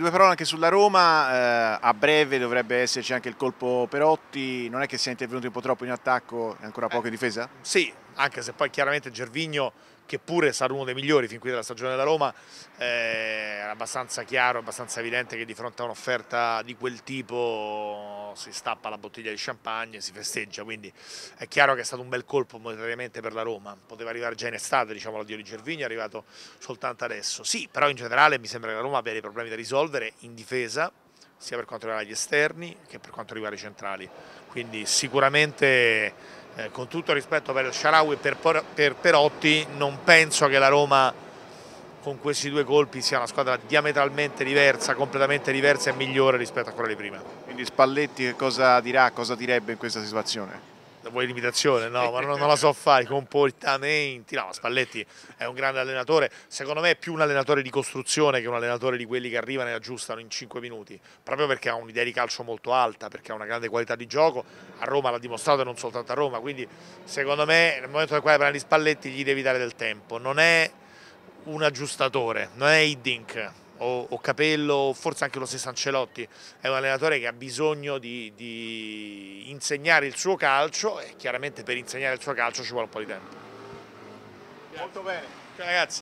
due parole anche sulla Roma, eh, a breve dovrebbe esserci anche il colpo Perotti, non è che sia intervenuto un po' troppo in attacco e ancora poco in difesa? Sì, anche se poi chiaramente Gervigno che pure sarà uno dei migliori fin qui della stagione della Roma, eh, era abbastanza chiaro, abbastanza evidente che di fronte a un'offerta di quel tipo si stappa la bottiglia di champagne, e si festeggia, quindi è chiaro che è stato un bel colpo monetariamente per la Roma, poteva arrivare già in estate diciamo l'addio di Gervigno, è arrivato soltanto adesso, sì però in generale mi sembra che la Roma abbia dei problemi da risolvere in difesa, sia per quanto riguarda gli esterni che per quanto riguarda i centrali, quindi sicuramente eh, con tutto rispetto per il Sharawi e per, per Perotti non penso che la Roma con questi due colpi sia una squadra diametralmente diversa, completamente diversa e migliore rispetto a quella di prima. Quindi Spalletti che cosa dirà, cosa direbbe in questa situazione? Vuoi l'imitazione? No, ma non, non, la so fare, comportamenti. No, Spalletti è un grande allenatore, secondo me è più un allenatore di costruzione che un allenatore di quelli che arrivano e aggiustano in 5 minuti, proprio perché ha un'idea di calcio molto alta, perché ha una grande qualità di gioco, a Roma l'ha dimostrato e non soltanto a Roma, quindi secondo me nel momento nel quale parli Spalletti gli devi dare del tempo, non è un aggiustatore, non è Hiddink o, o, Capello o forse anche lo stesso Ancelotti, è un allenatore che ha bisogno di, di insegnare il suo calcio e chiaramente per insegnare il suo calcio ci vuole un po' di tempo. Molto bene. Ciao ragazzi.